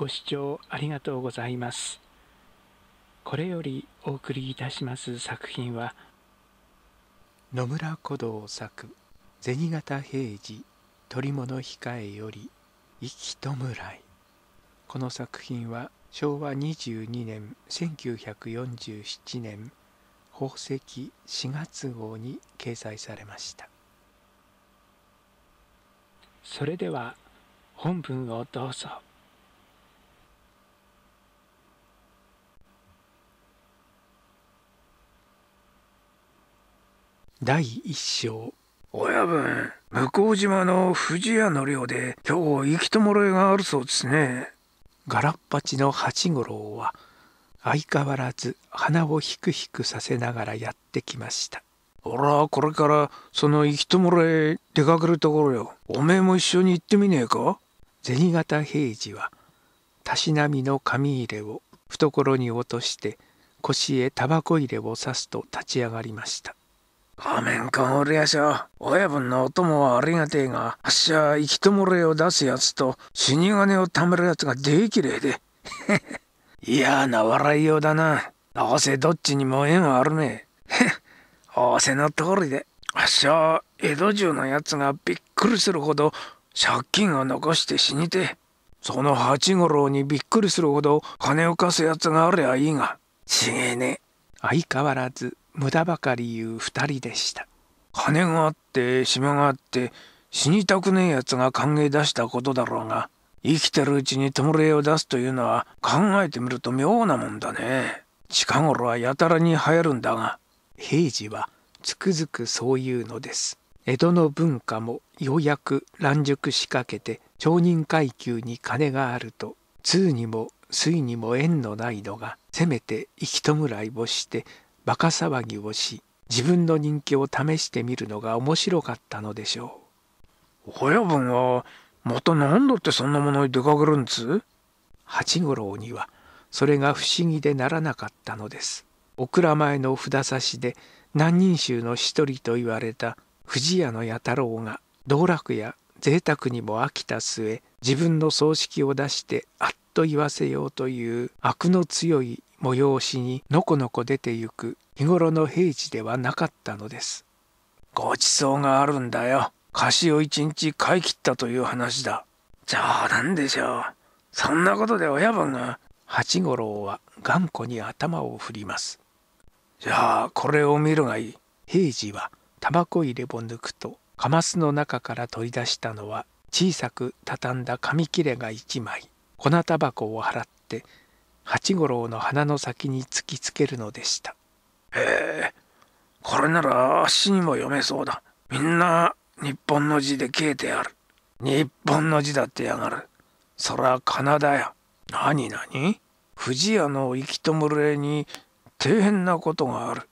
ご視聴ありがとうございます。これよりお送りいたします作品は野村古道作「銭形平次取物控えより生き弔い」この作品は昭和22年1947年宝石4月号に掲載されましたそれでは本文をどうぞ。第一章親分向島の藤屋の寮で今日行きともろいがあるそうですねガラッパチの八五郎は相変わらず鼻をひくひくさせながらやってきましたほらこれからその行きともろへ出かけるところよおめえも一緒に行ってみねえか銭形平次はたしなみの紙入れを懐に落として腰へタバコ入れを刺すと立ち上がりました仮面かおるやしゃ。親分のお供はありがてえが、あっしゃ生きともれを出すやつと死に金を貯めるやつができれいで。嫌な笑いようだな。どうせどっちにも縁はあるね。へ 仰せの通りで。あっしゃ江戸中のやつがびっくりするほど借金を残して死にて。その八五郎にびっくりするほど金を貸すやつがありゃいいが。ちげえね。相変わらず無駄ばかり言う二人でした金があって島があって死にたくねえやつが歓迎出したことだろうが生きてるうちに弔いを出すというのは考えてみると妙なもんだね近頃はやたらに流行るんだが平次はつくづくそういうのです江戸の文化もようやく乱熟しかけて町人階級に金があると通にも水にも縁のないのがせめて行き弔いをしてバカ騒ぎをし自分の人気を試してみるのが面白かったのでしょう親分はまた何だってそんなものに出かけるんつ八五郎にはそれが不思議でならなかったのですお蔵前の札差しで何人衆の一人と言われた藤屋の弥太郎が道楽や贅沢にも飽きた末自分の葬式を出してあっと言わせようという悪の強い催しにのこのこ出てゆく日頃の平地ではなかったのです。ごちそうがあるんだよ。菓しを一日買い切ったという話だ。冗談でしょう。そんなことで親分が。八五郎は頑固に頭を振ります。じゃあこれを見るがいい。平次はタバコ入れを抜くと、かますの中から取り出したのは小さく畳んだ紙切れが一枚。粉タバコを払って八五郎の鼻の先に突きつけるのでしたへえこれなら足にも読めそうだみんな日本の字で消えてやる日本の字だってやがるそらカナダやなに何何藤屋の生きとむれに底辺なことがある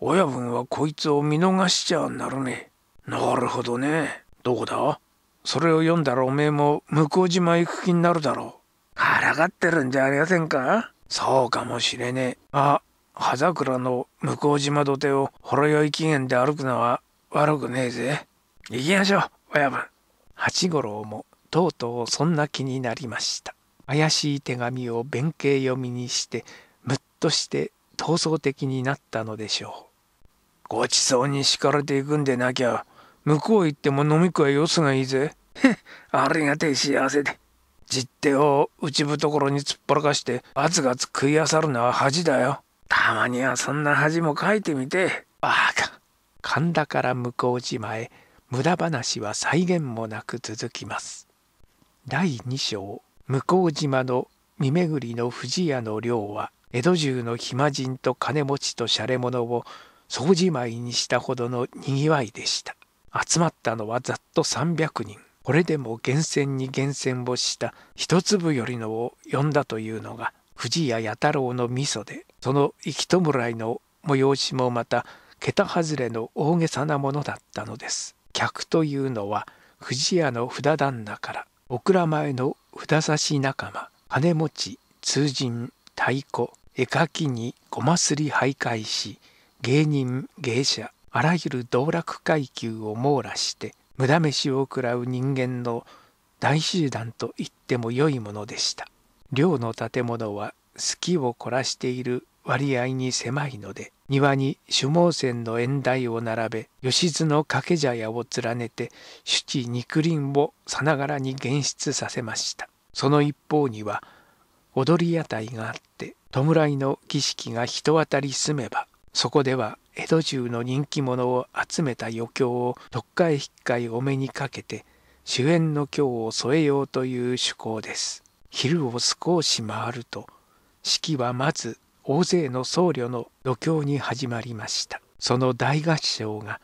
親分はこいつを見逃しちゃなるねなるほどねどこだそれを読んだらおめえも向島行く気になるだろうからかってるんじゃありませんかそうかもしれねえ。あ、葉桜の向島土手をほろ酔い期限で歩くのは悪くねえぜ。行きましょう、親分。八五郎もとうとうそんな気になりました。怪しい手紙を弁慶読みにして、むっとして闘争的になったのでしょう。ごちそうに叱られていくんでなきゃ、向こう行っても飲み食いよすがいいぜ。へっ、ありがてえ幸せで。実手を内懐に突っ張らかしてガツガツ食いあさるのは恥だよたまにはそんな恥も書いてみてバカ神田から向こう島へ無駄話は再現もなく続きます第2章向島の見巡りの藤屋の寮は江戸中の暇人と金持ちと洒落者を総じまいにしたほどのにぎわいでした集まったのはざっと300人これでも源泉に源泉をした一粒よりのを呼んだというのが藤谷弥太郎の味噌でその生き弔いの催しもまた桁外れの大げさなものだったのです。客というのは藤屋の札旦那からお蔵前の札差し仲間金持ち通人太鼓絵描きにごますり徘徊し芸人芸者あらゆる道楽階級を網羅して無駄飯を食らう人間の大集団と言ってもよいものでした。寮の建物は好きを凝らしている割合に狭いので庭に首謀船の縁台を並べ吉津の掛け茶屋を連ねて主治肉林をさながらに現出させましたその一方には踊り屋台があって弔いの儀式が人当たり住めばそこでは江戸中の人気者を集めた余興を特会引っかいお目にかけて主演の京を添えようという趣向です昼を少し回ると式はまず大勢の僧侶の余興に始まりましたその大合唱が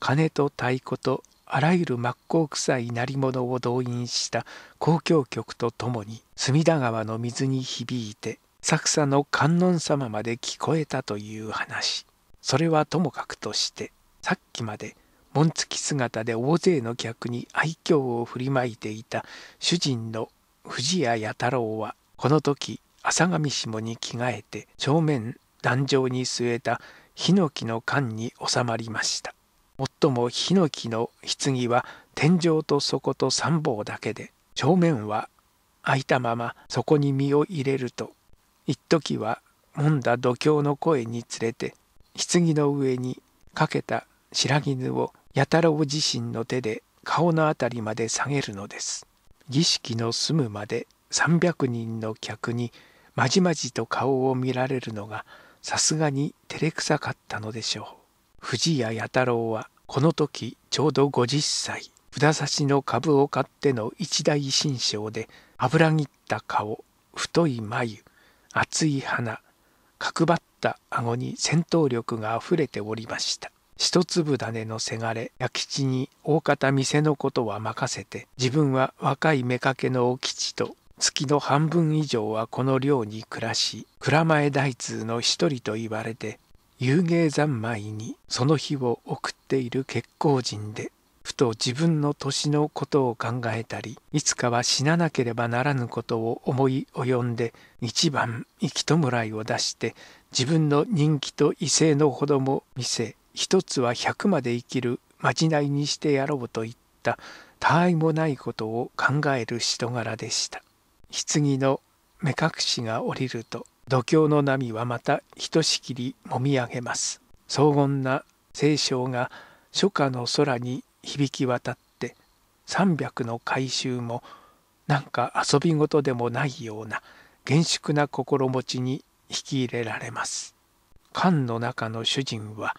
鐘と太鼓とあらゆる真っ向臭い鳴り物を動員した交響曲とともに隅田川の水に響いて浅草の観音様まで聞こえたという話それはともかくとしてさっきまで紋付き姿で大勢の客に愛嬌を振りまいていた主人の藤谷弥太郎はこの時浅上下に着替えて正面壇上に据えたヒノキの缶に収まりましたもっともヒノキの棺は天井と底と三方だけで正面は開いたままそこに身を入れると一時はもんだ度胸の声につれて棺の上にかけた白絹を弥太郎自身の手で顔のたりまで下げるのです。儀式の済むまで300人の客にまじまじと顔を見られるのがさすがに照れくさかったのでしょう。藤谷弥太郎はこの時ちょうど50歳札差しの株を買っての一大新章で油ぎった顔太い眉厚い鼻角張った顎に戦闘力があふれておりました一粒種のせがれ弥吉に大方店のことは任せて自分は若い妾のお吉と月の半分以上はこの寮に暮らし蔵前大通の一人と言われて遊芸三昧にその日を送っている結婚人でふと自分の年のことを考えたりいつかは死ななければならぬことを思い及んで一番息弔いを出して自分の人気と威勢のほども見せ一つは100まで生きるまじないにしてやろうといった他愛もないことを考える人柄でした棺の目隠しが降りると度胸の波はまたひとしきりもみ上げます荘厳な聖書が初夏の空に響き渡って三百の回収もなんか遊び事でもないような厳粛な心持ちに引き入れられます。缶の中の主人は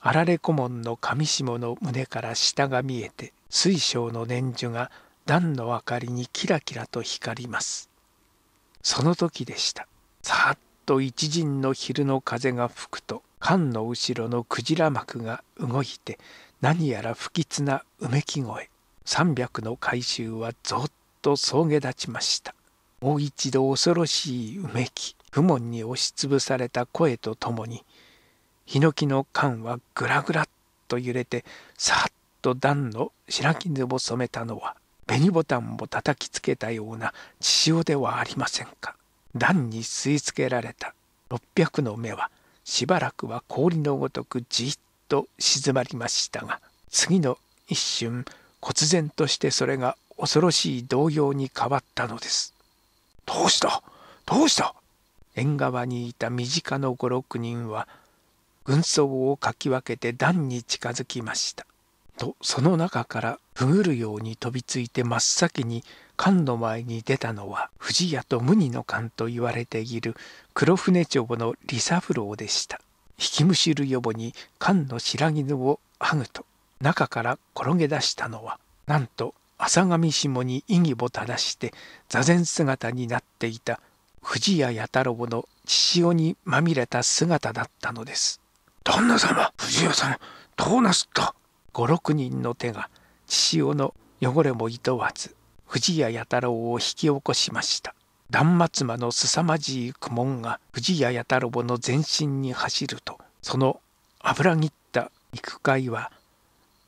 あられ顧問の上下の胸から下が見えて水晶の念珠が段の明かりにキラキラと光ります。その時でした。さっと一陣の昼の風が吹くと缶の後ろのクジラ幕が動いて何やら不吉なうめき声三百の回収はぞっと草下立ちましたもう一度恐ろしいうめき不問に押しつぶされた声とともにヒノキの缶はぐらぐらっと揺れてさっと段の白絹を染めたのは紅ボタンを叩きつけたような血潮ではありませんか段に吸い付けられた六百の目はしばらくは氷のごとくじっと静まりましたが次の一瞬忽然としてそれが恐ろしい動揺に変わったのです。どうしたどうした縁側にいた身近の五六人は軍曹をかき分けて段に近づきました。とその中からくぐるように飛びついて真っ先に艦の前に出たのは藤屋と無二の艦と言われている黒船帳の利三郎でした。きむしる予防に缶の白絹を剥ぐと中から転げ出したのはなんと浅上下に異議を正して座禅姿になっていた藤谷弥太郎の血潮にまみれた姿だったのです。旦那様藤谷んどうなすった五六人の手が血潮の汚れもいとわず藤谷弥太郎を引き起こしました。断末魔の凄まじい苦悶が藤谷弥太郎の全身に走るとその油ぎった肉塊は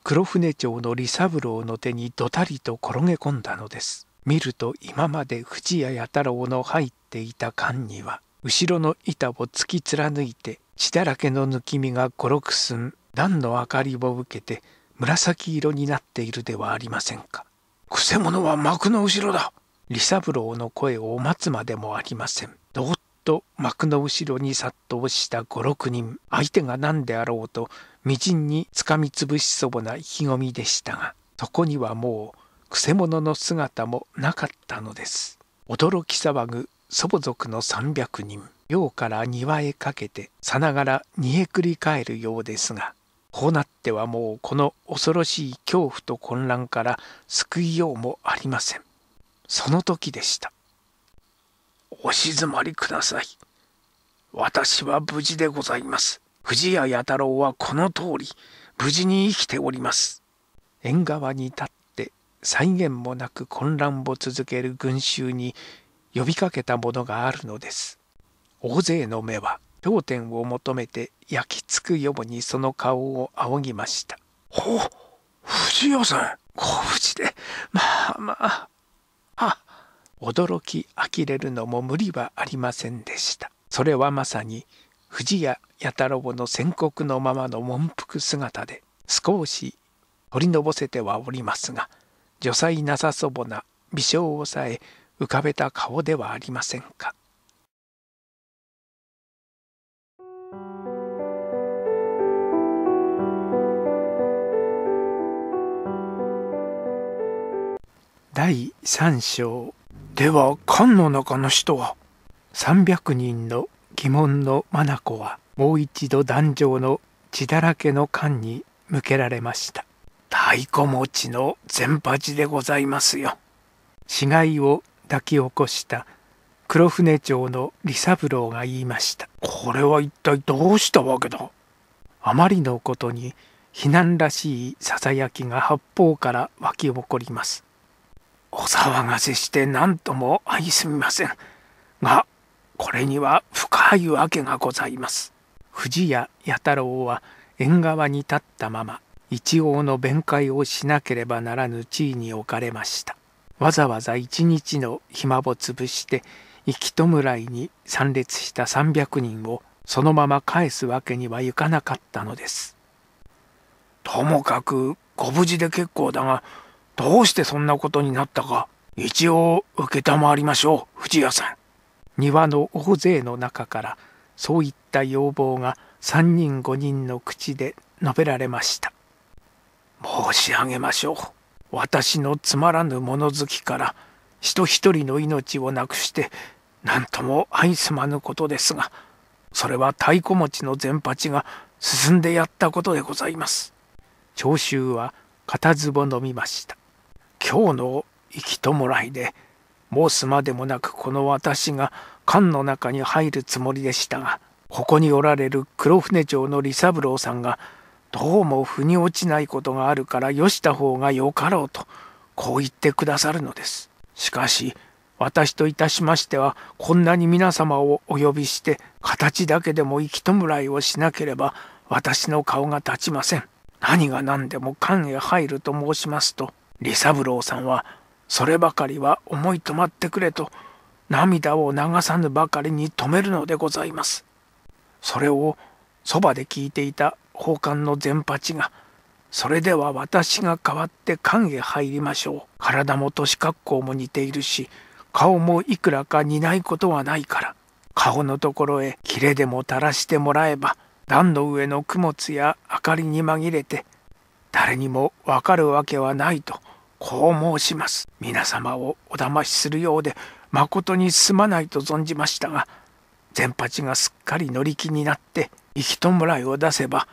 黒船町の利三郎の手にどたりと転げ込んだのです見ると今まで藤谷弥太郎の入っていた缶には後ろの板を突き貫いて血だらけの抜き身が五六寸段の明かりを受けて紫色になっているではありませんか。くせ者は幕の後ろだ利三郎の声を待つまでもありません。どっと幕の後ろに殺到した五六人、相手が何であろうと、みじんにつかみつぶしそうな意気込みでしたが、そこにはもう、くせ者の姿もなかったのです。驚き騒ぐ祖母族の300人、寮から庭へかけて、さながら煮えくり返るようですが、こうなってはもうこの恐ろしい恐怖と混乱から救いようもありません。その時でしたお静まりください私は無事でございます藤谷弥太郎はこの通り無事に生きております縁側に立って再現もなく混乱を続ける群衆に呼びかけたものがあるのです大勢の目は頂点を求めて焼き付くようにその顔を仰ぎましたほう藤谷さんご無事でまあまあ驚き呆れるのも無理はありませんでしたそれはまさに藤谷弥太郎の宣告のままの文服姿で少し取りのぼせてはおりますが女才なさそぼな微笑を抑え浮かべた顔ではありませんか。第3章では缶の中の人は300人の疑問の眼はもう一度壇上の血だらけの缶に向けられました太鼓持ちの全八でございますよ死骸を抱き起こした黒船長の李三郎が言いましたこれは一体どうしたわけだあまりのことに避難らしいささやきが八方から湧き起こりますお騒がせして何とも相すみませんがこれには深いわけがございます藤谷弥太郎は縁側に立ったまま一応の弁解をしなければならぬ地位に置かれましたわざわざ一日の暇を潰して生き弔いに参列した300人をそのまま返すわけにはいかなかったのですともかくご無事で結構だがどうしてそんなことになったか一応承りましょう藤屋さん庭の大勢の中からそういった要望が3人5人の口で述べられました申し上げましょう私のつまらぬ物好きから人一人の命をなくして何とも相すまぬことですがそれは太鼓持ちの全八が進んでやったことでございます聴衆は固唾を飲みました今日の行き弔いで申すまでもなくこの私が缶の中に入るつもりでしたがここにおられる黒船町の利三郎さんがどうも腑に落ちないことがあるからよした方がよかろうとこう言ってくださるのです。しかし私といたしましてはこんなに皆様をお呼びして形だけでも生き弔いをしなければ私の顔が立ちません。何が何でも缶へ入ると申しますと利三郎さんはそればかりは思い止まってくれと涙を流さぬばかりに止めるのでございます。それをそばで聞いていた宝冠の善八がそれでは私が代わって官へ入りましょう。体も年格好も似ているし、顔もいくらか似ないことはないから、顔のところへ切れでも垂らしてもらえば、段の上の供物や明かりに紛れて、誰にもわかるわけはないとこう申します皆様をお騙しするようでまことにすまないと存じましたが善八がすっかり乗り気になって生き弔いを出せば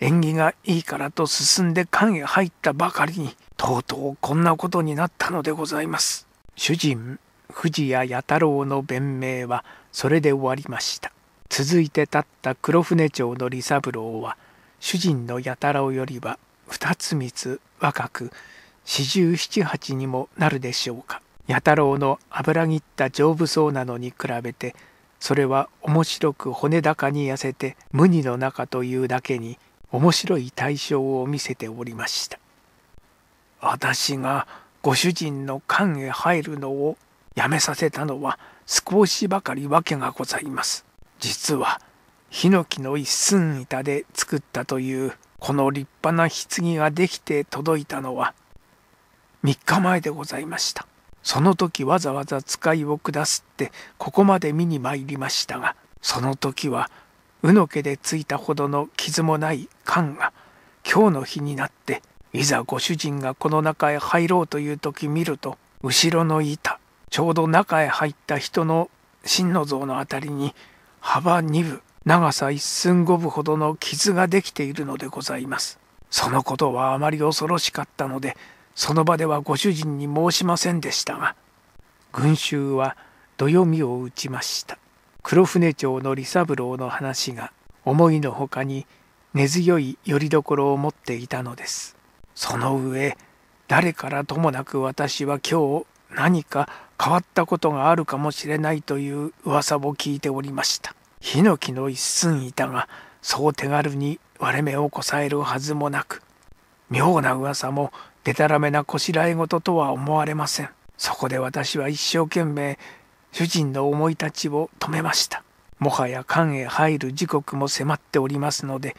縁起がいいからと進んで缶へ入ったばかりにとうとうこんなことになったのでございます主人藤谷弥太郎の弁明はそれで終わりました続いて立った黒船町の利三郎は主人の弥太郎よりは二つ三つ若く四十七八にもなるでしょうか弥太郎の油切った丈夫そうなのに比べてそれは面白く骨高に痩せて無二の中というだけに面白い対象を見せておりました私がご主人の缶へ入るのをやめさせたのは少しばかり訳がございます実はヒノキの一寸板で作ったというこの立派な棺ができて届いたのは3日前でございました。その時わざわざ使いを下すってここまで見に参りましたがその時はうの家でついたほどの傷もない缶が今日の日になっていざご主人がこの中へ入ろうという時見ると後ろの板ちょうど中へ入った人の真の像のあたりに幅2分長さ一寸五分ほどの傷ができているのでございます。そのことはあまり恐ろしかったので、その場ではご主人に申しませんでしたが、群衆はどよみを打ちました。黒船町の利三郎の話が思いのほかに根強い拠り所を持っていたのです。その上、誰からともなく私は今日何か変わったことがあるかもしれないという噂を聞いておりました。ヒノキの一寸板がそう手軽に割れ目をこさえるはずもなく妙な噂もでたらめなこしらえ事とは思われませんそこで私は一生懸命主人の思い立ちを止めましたもはや館へ入る時刻も迫っておりますので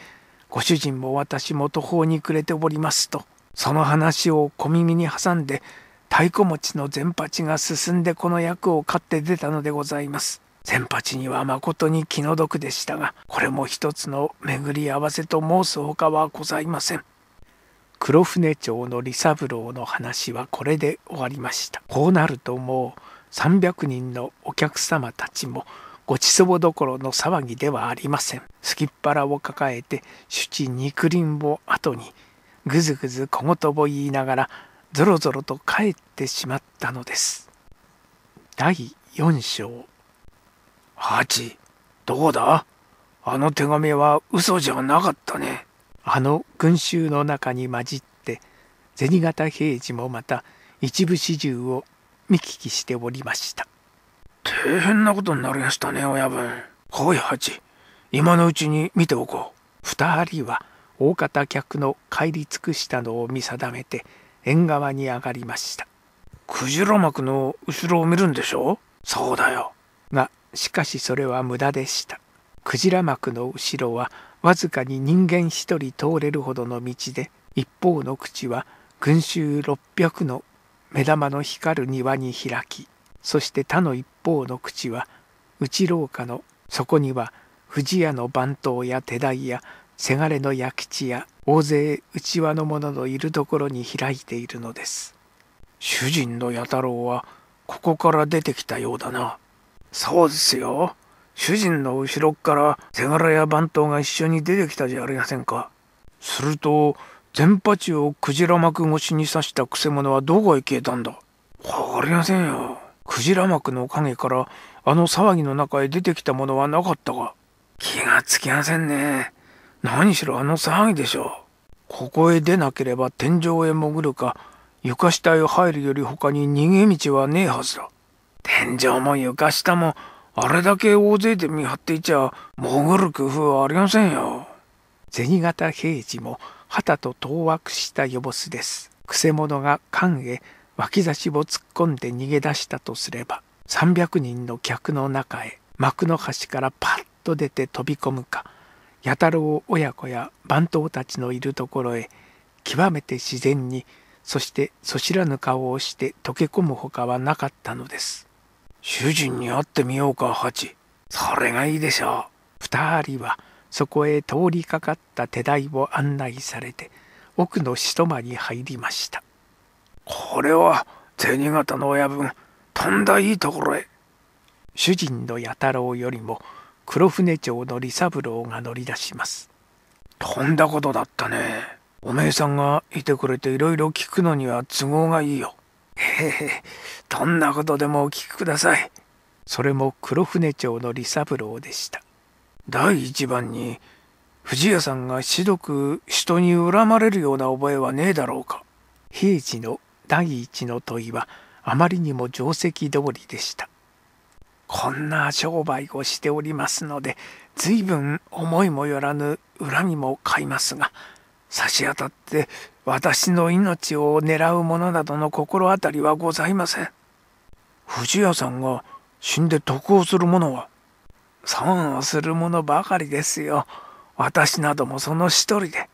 ご主人も私も途方に暮れておりますとその話を小耳に挟んで太鼓持ちの全八が進んでこの役を買って出たのでございます先八にはまことに気の毒でしたがこれも一つの巡り合わせと申すほかはございません黒船町の利三郎の話はこれで終わりましたこうなるともう300人のお客様たちもごちそうどころの騒ぎではありませんすきっ腹を抱えて主治肉林を後にぐずぐず小言を言いながらぞろぞろと帰ってしまったのです第4章ハチ、どうだあの手紙は嘘じゃなかったね。あの群衆の中に混じって、銭形平次もまた一部始終を見聞きしておりました。大変なことになりましたね、親分。おい、ハチ、今のうちに見ておこう。二人は大方客の帰り尽くしたのを見定めて、縁側に上がりました。クジラ幕の後ろを見るんでしょそうだよ。がしかしそれは無駄でした。クジラ幕の後ろはわずかに人間一人通れるほどの道で、一方の口は群衆600の目玉の光る庭に開き、そして他の一方の口は内廊下のそこには藤屋の番頭や手代やせがれの弥吉や大勢内輪の者のいるところに開いているのです。主人の弥太郎はここから出てきたようだな。そうですよ。主人の後ろから手柄や番頭が一緒に出てきたじゃありませんか。すると、全八をクジラ幕越しに刺したくせ者はどこへ消えたんだわかりませんよ。クジラ幕の陰からあの騒ぎの中へ出てきたものはなかったが。気がつきませんね。何しろあの騒ぎでしょう。ここへ出なければ天井へ潜るか、床下へ入るより他に逃げ道はねえはずだ。天井も床下もあれだけ大勢で見張っていちゃ潜る工夫はありませんよ。銭形平次も旗と当惑した予ぼすです。くせ者が缶へ脇差しを突っ込んで逃げ出したとすれば300人の客の中へ幕の端からパッと出て飛び込むか弥太郎親子や番頭たちのいるところへ極めて自然にそしてそ知らぬ顔をして溶け込むほかはなかったのです。主人に会ってみようか八それがいいでしょう二人はそこへ通りかかった手代を案内されて奥の一間に入りましたこれは銭形の親分とんだいいところへ主人の弥太郎よりも黒船町の利三郎が乗り出しますとんだことだったねおめえさんがいてくれていろいろ聞くのには都合がいいよへ どんなことでもお聞きくださいそれも黒船町の利三郎でした第一番に藤屋さんがしどく人に恨まれるような覚えはねえだろうか平次の第一の問いはあまりにも定石通りでしたこんな商売をしておりますので随分思いもよらぬ恨みも買いますが差し当たって私の命を狙う者などの心当たりはございません。藤屋さんが死んで得をする者は、損をする者ばかりですよ。私などもその一人で。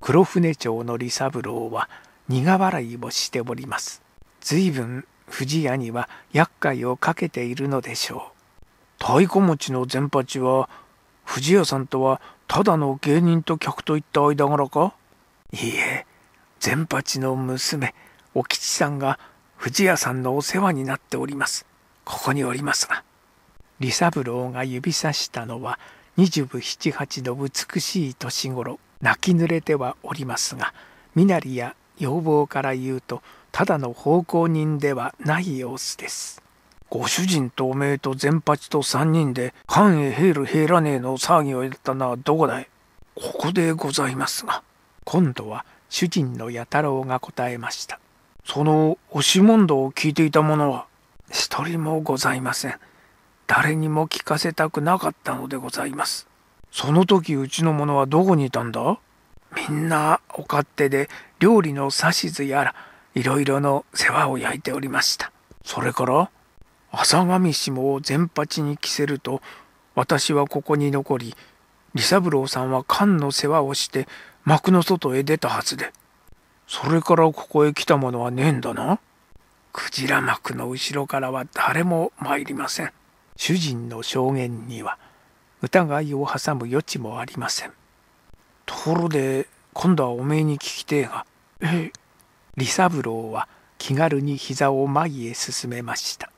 黒船町の利三郎は苦笑いをしております。随分藤屋には厄介をかけているのでしょう。太鼓持ちの善八は、藤屋さんとはただの芸人と客といった間柄かいいえ、善八の娘お吉さんが藤屋さんのお世話になっておりますここにおりますが利三郎が指さしたのは二十七八の美しい年頃泣き濡れてはおりますが身なりや要望から言うとただの奉公人ではない様子ですご主人とおめえと善八と三人で官へヘールらねえの騒ぎをやったのはどこだいここでございますが今度は主人の弥太郎が答えました。その押し問答を聞いていた者は一人もございません。誰にも聞かせたくなかったのでございます。その時うちの者はどこにいたんだみんなお勝手で料理の指図やらいろいろの世話を焼いておりました。それから朝上氏を全八に着せると私はここに残り利三郎さんは缶の世話をして幕の外へ出たはずでそれからここへ来たものはねえんだなクジラ幕の後ろからは誰も参りません主人の証言には疑いを挟む余地もありませんところで今度はおめえに聞きてえがえ利三郎は気軽に膝を前へ進めました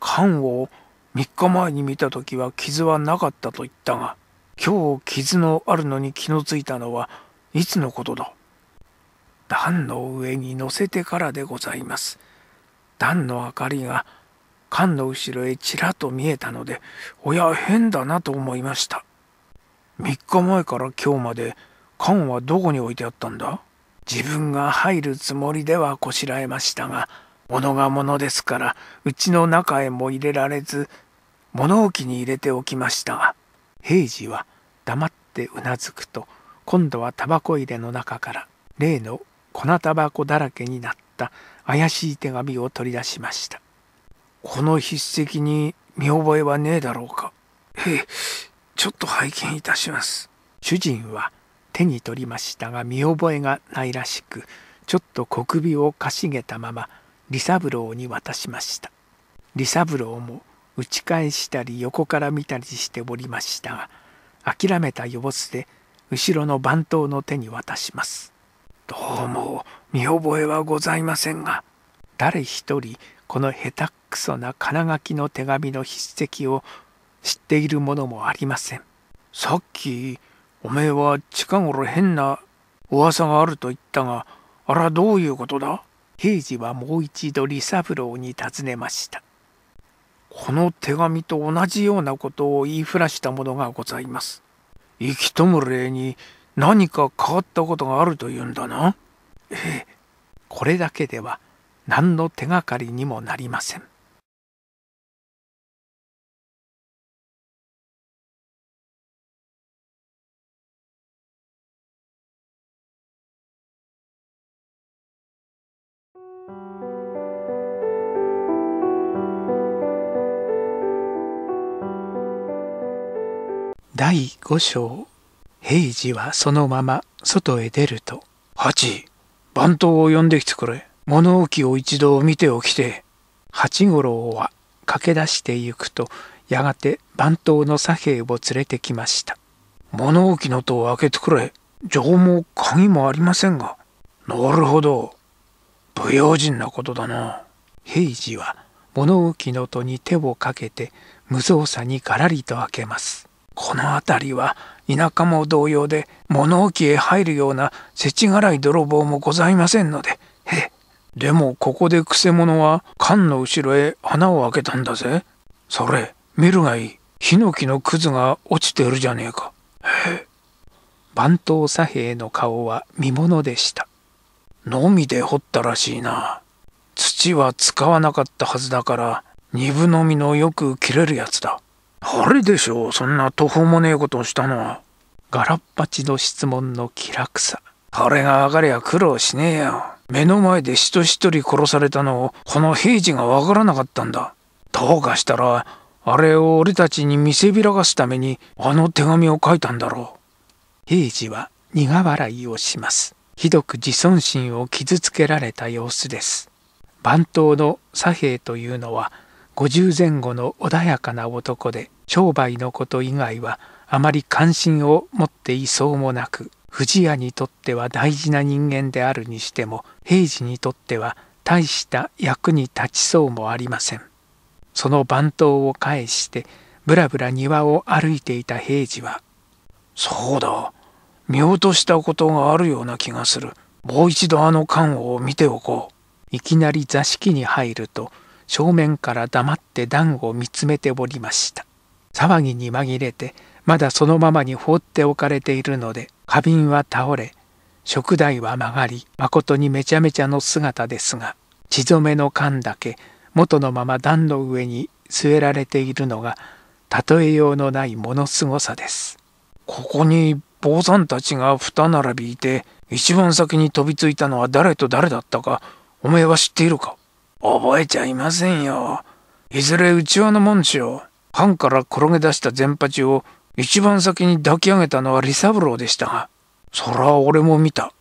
缶を3日前に見た時は傷はなかったと言ったが今日傷のあるのに気のついたのはいつのことだ段の上に乗せてからでございます。段の明かりが缶の後ろへちらっと見えたので、おや変だなと思いました。3日前から今日まで缶はどこに置いてあったんだ自分が入るつもりではこしらえましたが、物が物ですから、うちの中へも入れられず、物置に入れておきましたが、平次は黙ってうなずくと今度はタバコ入れの中から例の粉タバコだらけになった怪しい手紙を取り出しました。この筆跡に見覚えはねえだろうか。へえ、ちょっと拝見いたします。主人は手に取りましたが見覚えがないらしく、ちょっと小首をかしげたまま、リサブローに渡しました。リ利三郎も打ち返したり横から見たりしておりましたが諦めた様子で後ろの番頭の手に渡しますどうも見覚えはございませんが誰一人この下手くそな金書きの手紙の筆跡を知っているものもありませんさっきおめえは近頃変な噂があると言ったがあらどういうことだ平次はもう一度李三郎に尋ねましたこの手紙と同じようなことを言いふらしたものがございます。生きとむ霊に何か変わったことがあるというんだな。ええ、これだけでは何の手がかりにもなりません。第五章平次はそのまま外へ出ると「八番頭を呼んできてくれ物置を一度見ておきて」八五郎は駆け出してゆくとやがて番頭の左兵衛を連れてきました物置の戸を開けてくれ情も鍵もありませんがなるほど不用心なことだな平次は物置の戸に手をかけて無造作にがらりと開けますこの辺りは田舎も同様で物置へ入るようなせちがらい泥棒もございませんのでへでもここでくせ者は缶の後ろへ穴を開けたんだぜそれ見るがいいヒノキのくずが落ちてるじゃねえかへえ番頭左衛の顔は見物でしたのみで掘ったらしいな土は使わなかったはずだから二分のみのよく切れるやつだあれでしょうそんな途方もねえことをしたのはガラッパチの質問の気楽さこれが上がりゃ苦労しねえよ目の前で人一人殺されたのをこの平次がわからなかったんだどうかしたらあれを俺たちに見せびらかすためにあの手紙を書いたんだろう平次は苦笑いをしますひどく自尊心を傷つけられた様子です番頭の左平というのは50前後の穏やかな男で商売のこと以外はあまり関心を持っていそうもなく藤屋にとっては大事な人間であるにしても平次にとっては大した役に立ちそうもありませんその番頭を返してぶらぶら庭を歩いていた平次は「そうだ見落としたことがあるような気がするもう一度あの缶を見ておこう」いきなり座敷に入ると正面から黙って段を見つめておりました騒ぎに紛れてまだそのままに放っておかれているので花瓶は倒れ食台は曲がり誠にめちゃめちゃの姿ですが血染めの缶だけ元のまま段の上に据えられているのが例えようのないものすごさです。ここに坊さんたちが二並びいて一番先に飛びついたのは誰と誰だったかおめえは知っているか覚えちゃいませんよ。いずれうちわのもんしよう。藩から転げ出した善八を一番先に抱き上げたのは利三郎でしたが、そら俺も見た。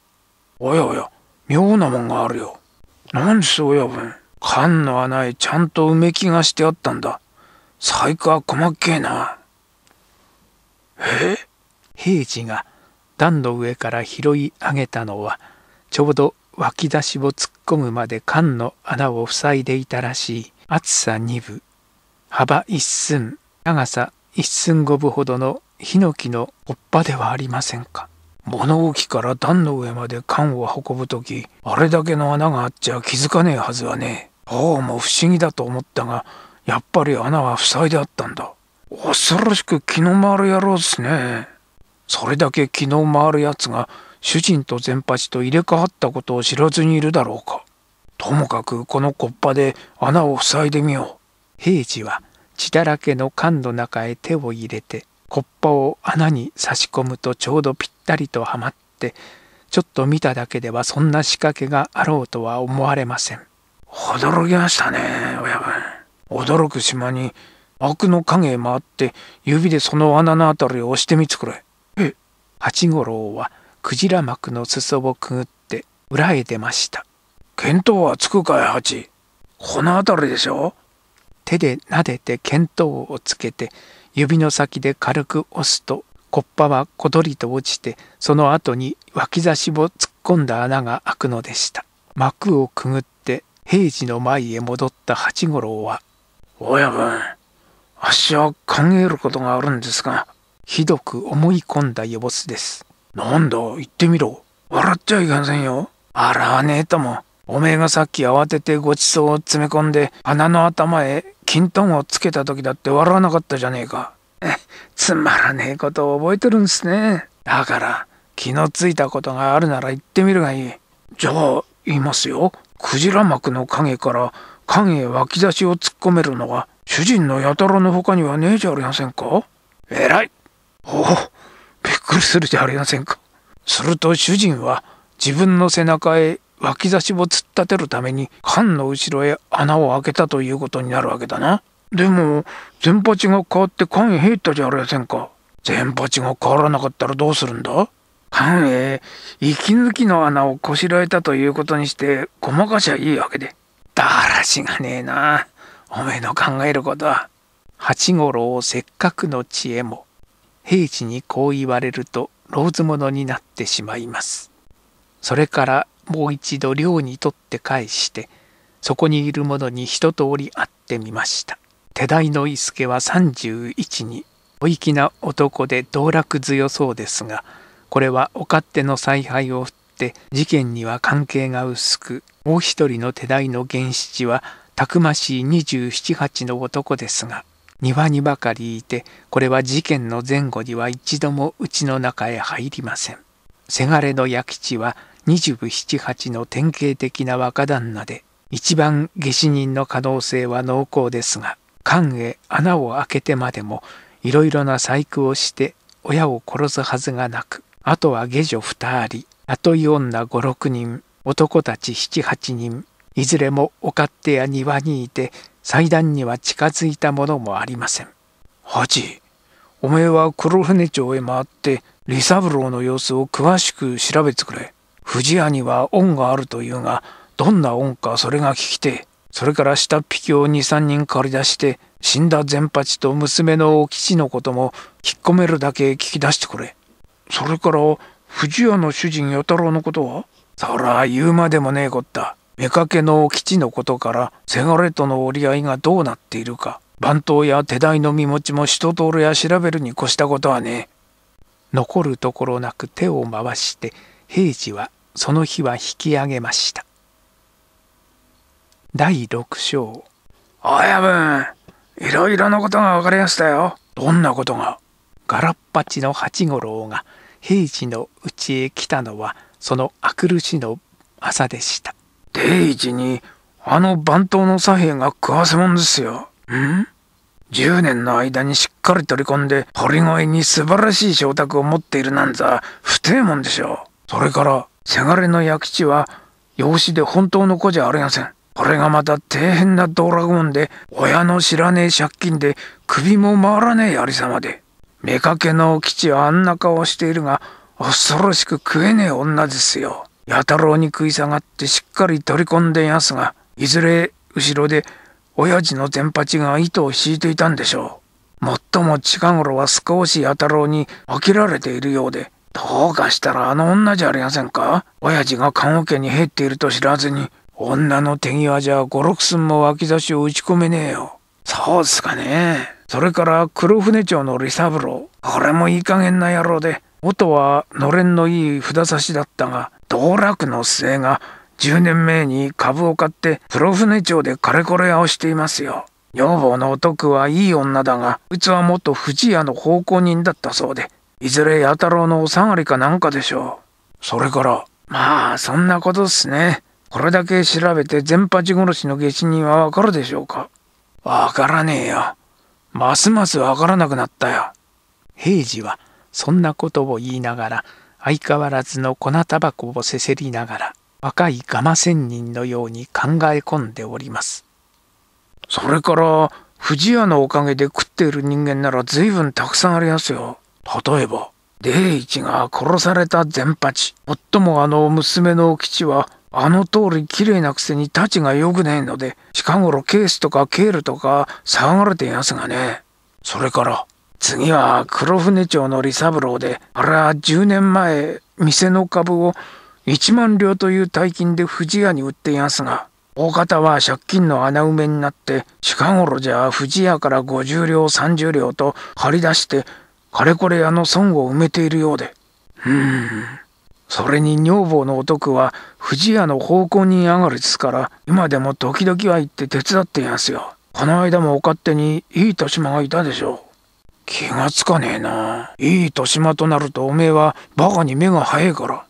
おやおや、妙なもんがあるよ。何そです親分。缶の穴へちゃんと埋め気がしてあったんだ。細工は細っけえな。え平次が段の上から拾い上げたのは、ちょうど湧き出しを突っ込むまで缶の穴を塞いでいたらしい厚さ2分。幅一寸、長さ一寸五分ほどのヒノキのおっぱではありませんか。物置から段の上まで缶を運ぶ時あれだけの穴があっちゃ気づかねえはずはねえ青も不思議だと思ったがやっぱり穴は塞いであったんだ恐ろしく気の回る野郎ですねそれだけ気の回るやつが主人と前八と入れ替わったことを知らずにいるだろうかともかくこのコッパで穴を塞いでみよう。平次は血だらけの缶の中へ手を入れてコッパを穴に差し込むとちょうどぴったりとはまってちょっと見ただけではそんな仕掛けがあろうとは思われません驚きましたね親分驚く島に悪の影へ回って指でその穴のあたりを押してみつくれえ八五郎はクジラ幕の裾をくぐって裏へ出ました見当はつくかい八この辺りでしょ手で撫でて見当をつけて指の先で軽く押すとコッパは小鳥と落ちてその後に脇差しを突っ込んだ穴が開くのでした幕をくぐって平治の前へ戻った八五郎は「親分あっしは考えることがあるんですが」ひどく思い込んだ様子です。なんだ言ってみろ笑っちゃいけませんよ。笑わねえともおめえがさっき慌ててごちそうを詰め込んで鼻の頭へ金トンをつけた時だって笑わなかったじゃねえか。つまらねえことを覚えてるんすね。だから気のついたことがあるなら言ってみるがいい。じゃあ言いますよ。クジラ幕の影から影へ湧き出しを突っ込めるのは主人のやたらの他にはねえじゃありませんかえらいおおびっくりするじゃありませんか。すると主人は自分の背中へ脇差しを突っ立てるために缶の後ろへ穴を開けたということになるわけだな。でも全八が変わって缶へ入ったじゃありませんか。全八が変わらなかったらどうするんだ缶へ息抜きの穴をこしらえたということにしてごまかしゃいいわけで。だらしがねえな。おめえの考えることは。八五郎せっかくの知恵も平地にこう言われるとローズものになってしまいます。それからもう一度寮にとって返してそこにいる者に一通り会ってみました手代の伊助は31に小粋な男で道楽強そうですがこれはお勝手の采配を振って事件には関係が薄くもう一人の手代の源七はたくましい278の男ですが庭にばかりいてこれは事件の前後には一度もうちの中へ入りません。せがれの弥吉は27、八の典型的な若旦那で、一番下死人の可能性は濃厚ですが、缶へ穴を開けてまでも、いろいろな細工をして親を殺すはずがなく、あとは下女二人、雇い女五六人、男たち七八人、いずれもお勝手や庭にいて、祭壇には近づいたものもありません。ハじ、おめえは黒船町へ回って、利三郎の様子を詳しく調べてくれ。不二家には恩があるというがどんな恩かそれが聞きてそれから下っ引きを23人借り出して死んだ善八と娘のお吉のことも引っ込めるだけ聞き出してくれそれから不二家の主人与太郎のことはそら言うまでもねえこった妾のお吉のことからせがれとの折り合いがどうなっているか番頭や手代の身持ちも一通りや調べるに越したことはねえ残るところなく手を回して平次はその日は引き上げました第6章親分いろいろなことが分かりましたよどんなことがガラッパチの八五郎が平次の家へ来たのはそのあくる日の朝でした定時にあの番頭の左兵が食わせもんですよん10年の間にしっかり取り込んで堀越に素晴らしい承諾を持っているなんざ不定もんでしょうそれからせがれの弥吉は養子で本当の子じゃありませんこれがまた底辺なドラゴンで親の知らねえ借金で首も回らねえ有様で妾の吉はあんな顔しているが恐ろしく食えねえ女ですよ八太郎に食い下がってしっかり取り込んでやすがいずれ後ろで親父の天八が糸を引いていたんでしょうもっとも近頃は少し八太郎に飽きられているようでどうかしたらあの女じゃありませんか親父が棺桶に入っていると知らずに、女の手際じゃ五六寸も脇差しを打ち込めねえよ。そうっすかね。それから黒船町の李三郎。これもいい加減な野郎で、元はのれんのいい札差しだったが、道楽の末が10年前に株を買って黒船町でカれこれ屋をしていますよ。女房のお徳はいい女だが、うつは元不二家の奉公人だったそうで、いずれ弥太郎のお下がりかなんかでしょう。それから、まあ、そんなことっすね。これだけ調べて全八殺しの下手人はわかるでしょうか。わからねえよ。ますますわからなくなったよ。平次は、そんなことを言いながら、相変わらずの粉タバコをせせりながら、若いガマ仙人のように考え込んでおります。それから、不二家のおかげで食っている人間なら随分たくさんありますよ。例えばデイ一が殺された全八もっともあの娘の吉はあの通り綺麗なくせにたちが良くねえので近頃ケースとかケールとか騒がれていますがねそれから次は黒船町の李三郎であれは10年前店の株を1万両という大金で藤屋に売っていますが大方は借金の穴埋めになって近頃じゃ藤屋から50両30両と張り出してかれこれあの損を埋めているようでうんそれに女房のお徳は藤屋の奉公人上がりですから今でも時々は行って手伝っていますよこの間もお勝手にいい豊島がいたでしょう気がつかねえないい豊島となるとおめえはバカに目が早いから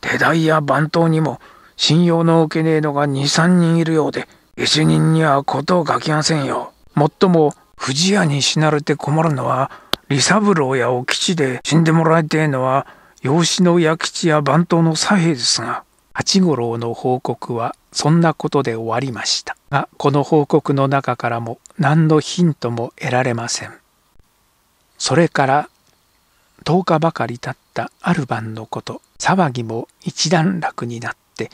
手代や番頭にも信用のおけねえのが23人いるようで一人には事を書きませんよもっとも藤屋に死なれて困るのは李三郎やお吉で死んでもらいたいのは養子の弥吉や番頭の左兵ですが八五郎の報告はそんなことで終わりましたがこの報告の中からも何のヒントも得られませんそれから10日ばかり経ったある晩のこと騒ぎも一段落になって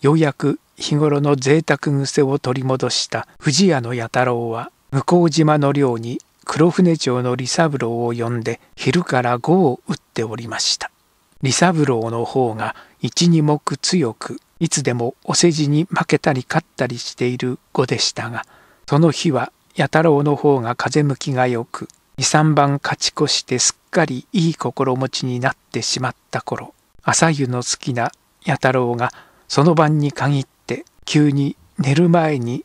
ようやく日頃の贅沢癖を取り戻した藤屋の弥太郎は向島の寮に黒船町の利三郎を呼んで昼から碁を打っておりました利三郎の方が一二目強くいつでもお世辞に負けたり勝ったりしている碁でしたがその日は弥太郎の方が風向きがよく23番勝ち越してすっかりいい心持ちになってしまった頃朝湯の好きな弥太郎がその晩に限って急に寝る前に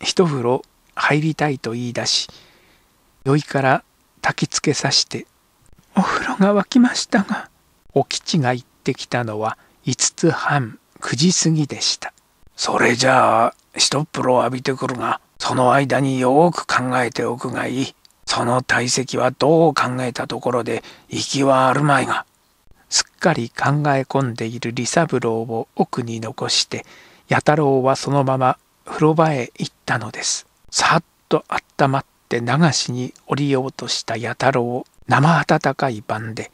一風呂入りたいと言い出し酔いから焚きつけさして「お風呂が沸きましたが」お吉が行ってきたのは5つ半9時過ぎでしたそれじゃあ一っ風呂浴びてくるがその間によく考えておくがいいその体積はどう考えたところで息はあるまいがすっかり考え込んでいる利三郎を奥に残して弥太郎はそのまま風呂場へ行ったのですさっとあったって流しに降りようとした弥太郎を生暖かい晩で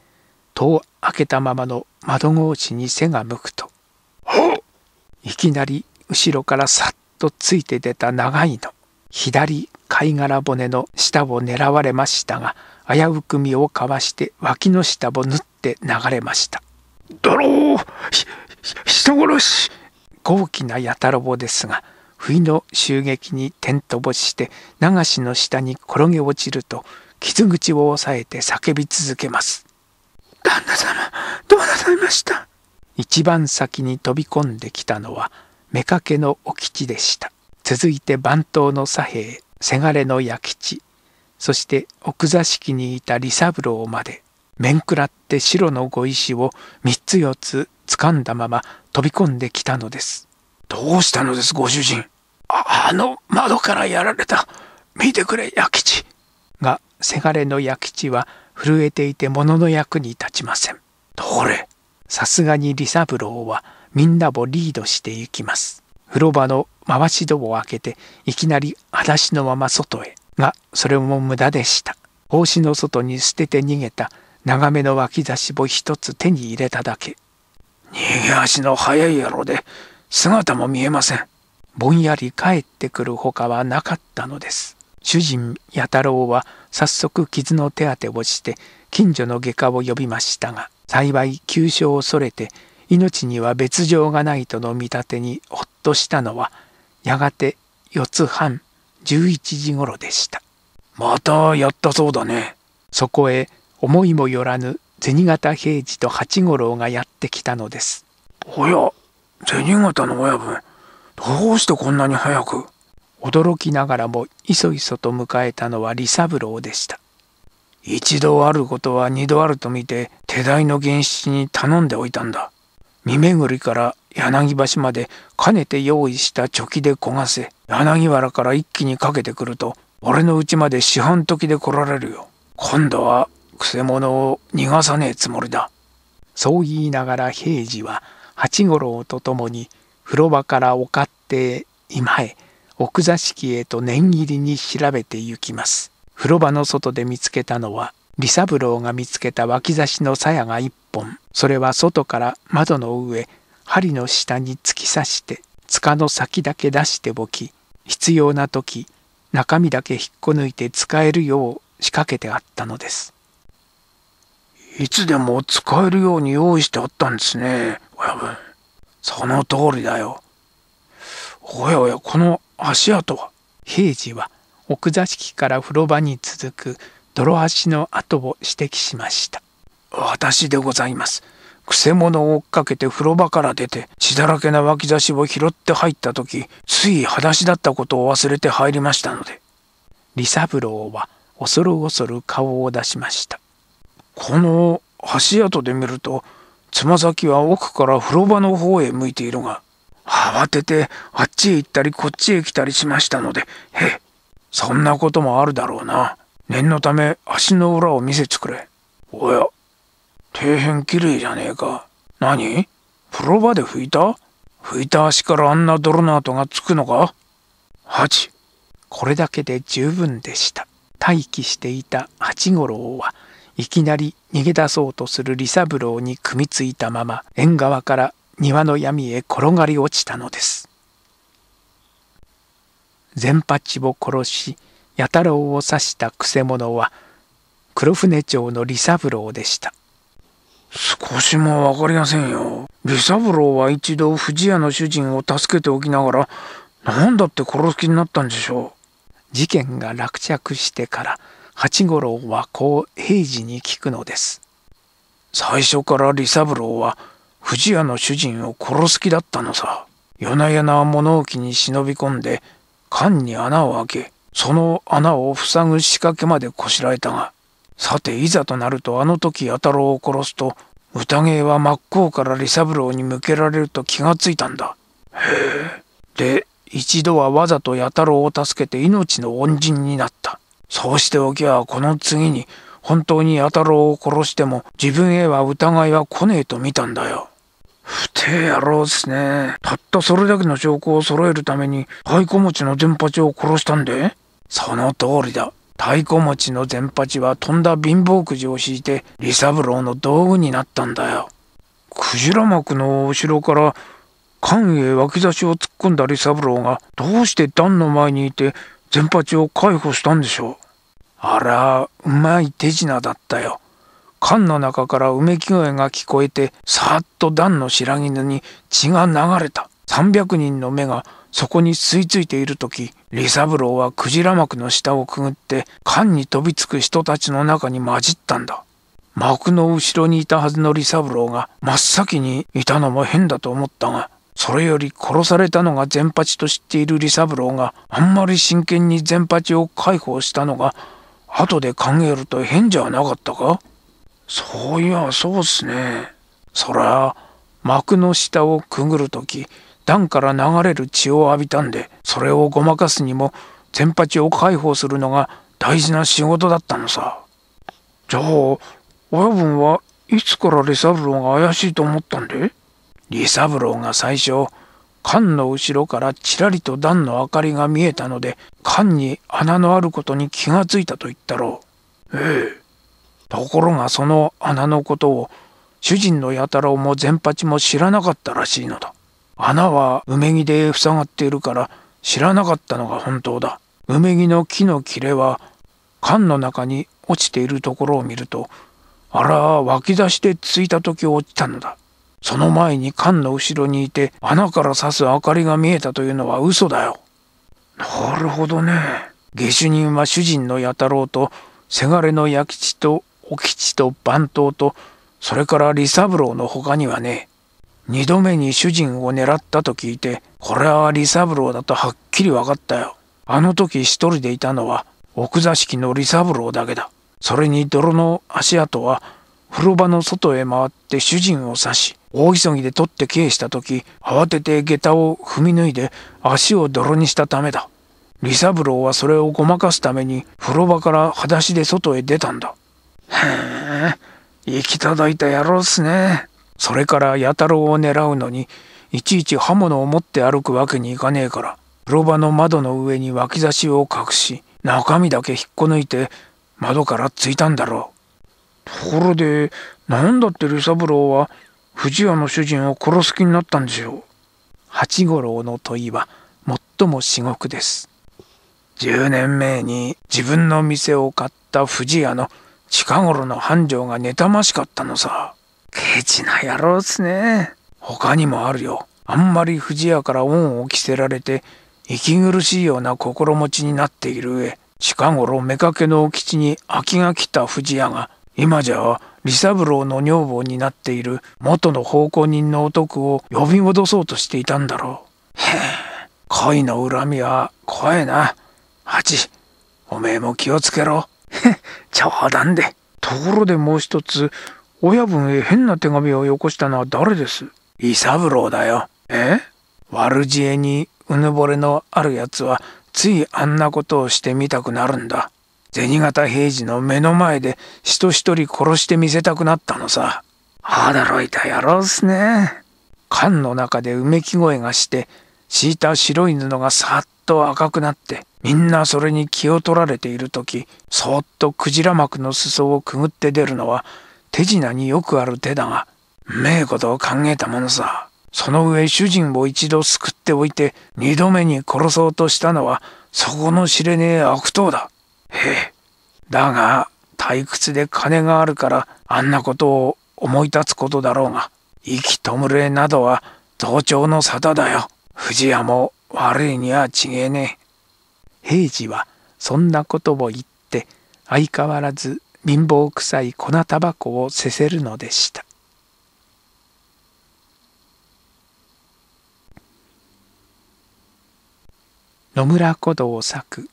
戸を開けたままの窓越しに背が向くといきなり後ろからさっとついて出た長いの左貝殻骨の下を狙われましたが危うく身をかわして脇の下を縫って流れました。だろう人殺し豪気な弥太郎ですが冬の襲撃に点とぼして流しの下に転げ落ちると傷口を押さえて叫び続けます旦那様どうなさいました一番先に飛び込んできたのは妾のお吉でした続いて番頭の左兵せがれの弥吉そして奥座敷にいた利三郎まで面食らって白の碁石を3つ4つ掴んだまま飛び込んできたのですどうしたのですご主人あの窓からやられた見てくれ弥吉」がせがれの弥吉は震えていて物の役に立ちません。どれさすがに李三郎はみんなをリードしていきます。風呂場の回し戸を開けていきなり裸足のまま外へがそれも無駄でした。帽子の外に捨てて逃げた長めの脇差しを一つ手に入れただけ。逃げ足の速い野郎で姿も見えません。ぼんやり帰ってくるほかはなかったのです。主人弥太郎は早速傷の手当てをして近所の外科を呼びましたが幸い急所を恐れて命には別状がないとの見立てにほっとしたのはやがて四つ半十一時ごろでしたまたやったそうだねそこへ思いもよらぬ銭形平次と八五郎がやってきたのですおや銭形の親分どうしてこんなに早く驚きながらもいそいそと迎えたのは利三郎でした一度あることは二度あると見て手代の原七に頼んでおいたんだ見巡りから柳橋までかねて用意した貯金で焦がせ柳原から一気にかけてくると俺の家まで四半時で来られるよ今度はくせ者を逃がさねえつもりだそう言いながら平次は八五郎と共に風呂場からおかって今へ奥座敷へと念入りに調べて行きます風呂場の外で見つけたのは利三郎が見つけた脇差しの鞘が一本それは外から窓の上針の下に突き刺して塚の先だけ出しておき必要な時中身だけ引っこ抜いて使えるよう仕掛けてあったのですいつでも使えるように用意してあったんですね親分。その通りだよ。おやおやこの足跡は平次は奥座敷から風呂場に続く泥足の跡を指摘しました。私でございます。くせ者を追っかけて風呂場から出て血だらけな脇差しを拾って入った時つい裸足だったことを忘れて入りましたので李三郎は恐る恐る顔を出しましたこの足跡で見るとつま先は奥から風呂場の方へ向いているが、慌ててあっちへ行ったりこっちへ来たりしましたので、へえ、そんなこともあるだろうな。念のため足の裏を見せてくれ。おや、底辺きれいじゃねえか。何風呂場で拭いた拭いた足からあんな泥の跡がつくのか ?8。これだけで十分でした。待機していた八五郎は、いきなり逃げ出そうとする利三郎に組みついたまま縁側から庭の闇へ転がり落ちたのです。善八を殺し弥太郎を刺したくせ者は黒船町の利三郎でした。少しも分かりませんよ。利三郎は一度藤屋の主人を助けておきながら何だって殺す気になったんでしょう。事件が落着してから八五郎はこう平次に聞くのです。最初から利三郎は藤屋の主人を殺す気だったのさ。夜な夜な物置に忍び込んで缶に穴を開けその穴を塞ぐ仕掛けまでこしらえたがさていざとなるとあの時弥太郎を殺すと宴は真っ向から利三郎に向けられると気がついたんだ。へえ。で一度はわざと弥太郎を助けて命の恩人になった。そうしておきゃこの次に本当に弥太郎を殺しても自分へは疑いは来ねえと見たんだよ。不定野郎っすね。たったそれだけの証拠を揃えるために太鼓持ちの全八を殺したんでその通りだ。太鼓持ちの全八はとんだ貧乏くじを敷いてブ三郎の道具になったんだよ。クジラ幕の後ろから関へ脇差しを突っ込んだブ三郎がどうして段の前にいて全八を介抱したんでしょうあら、うまい手品だったよ。缶の中からうめき声が聞こえて、さーっと段の白絹に血が流れた。300人の目がそこに吸い付いている時、李三郎はクジラ幕の下をくぐって、缶に飛びつく人たちの中に混じったんだ。幕の後ろにいたはずの李三郎が真っ先にいたのも変だと思ったが、それより殺されたのが全八と知っている李三郎があんまり真剣に全八を解放したのが後で考えると変じゃなかったかそういやそうっすね。そら幕の下をくぐる時段から流れる血を浴びたんでそれをごまかすにも全八を解放するのが大事な仕事だったのさ。じゃあ親分はいつからブ三郎が怪しいと思ったんでブローが最初缶の後ろからちらりと段の明かりが見えたので缶に穴のあることに気がついたと言ったろう。ええ。ところがその穴のことを主人の弥太郎も善八も知らなかったらしいのだ。穴は梅木で塞がっているから知らなかったのが本当だ。梅木の木の切れは缶の中に落ちているところを見るとあら湧き出してついた時落ちたのだ。その前に缶の後ろにいて穴から刺す明かりが見えたというのは嘘だよ。なるほどね。下手人は主人の弥太郎とせがれの弥吉とお吉と番頭とそれから李三郎の他にはね二度目に主人を狙ったと聞いてこれは李三郎だとはっきりわかったよ。あの時一人でいたのは奥座敷の李三郎だけだ。それに泥の足跡は風呂場の外へ回って主人を刺し、大急ぎで取って刑した時、慌てて下駄を踏み脱いで足を泥にしたためだ。利三郎はそれをごまかすために風呂場から裸足で外へ出たんだ。へえ、行き届いた野郎っすね。それから弥太郎を狙うのに、いちいち刃物を持って歩くわけにいかねえから、風呂場の窓の上に脇差しを隠し、中身だけ引っこ抜いて窓からついたんだろう。ところでなんだって龍三郎は藤屋の主人を殺す気になったんでしょう八五郎の問いは最も至極です10年前に自分の店を買った藤屋の近頃の繁盛が妬ましかったのさケチな野郎っすね他にもあるよあんまり藤屋から恩を着せられて息苦しいような心持ちになっている上近頃妾の基地に空きが来た藤屋が今じゃ利三郎の女房になっている元の奉公人の男を呼び戻そうとしていたんだろう。へえ、恋の恨みは怖えな。八、おめえも気をつけろ。冗談で。ところでもう一つ、親分へ変な手紙をよこしたのは誰です伊三郎だよ。え悪知恵にうぬぼれのあるやつはついあんなことをしてみたくなるんだ。銭形平次の目の前で人一人殺してみせたくなったのさ。驚いた野郎っすね。缶の中でうめき声がして、敷いた白い布がさっと赤くなって、みんなそれに気を取られている時、そっとクジラ幕の裾をくぐって出るのは、手品によくある手だが、うめえことを考えたものさ。その上主人を一度救っておいて、二度目に殺そうとしたのは、そこの知れねえ悪党だ。へえだが退屈で金があるからあんなことを思い立つことだろうが意気弔れなどは同調の沙汰だよ藤屋も悪いにはちげえねえ平次はそんなことを言って相変わらず貧乏くさい粉たばこをせせるのでした野村古道作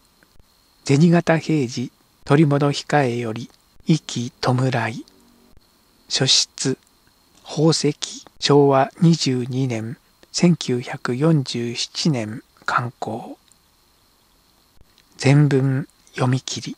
銭形平次取り戻控えより意気弔い書室宝石昭和22年1947年刊行全文読み切り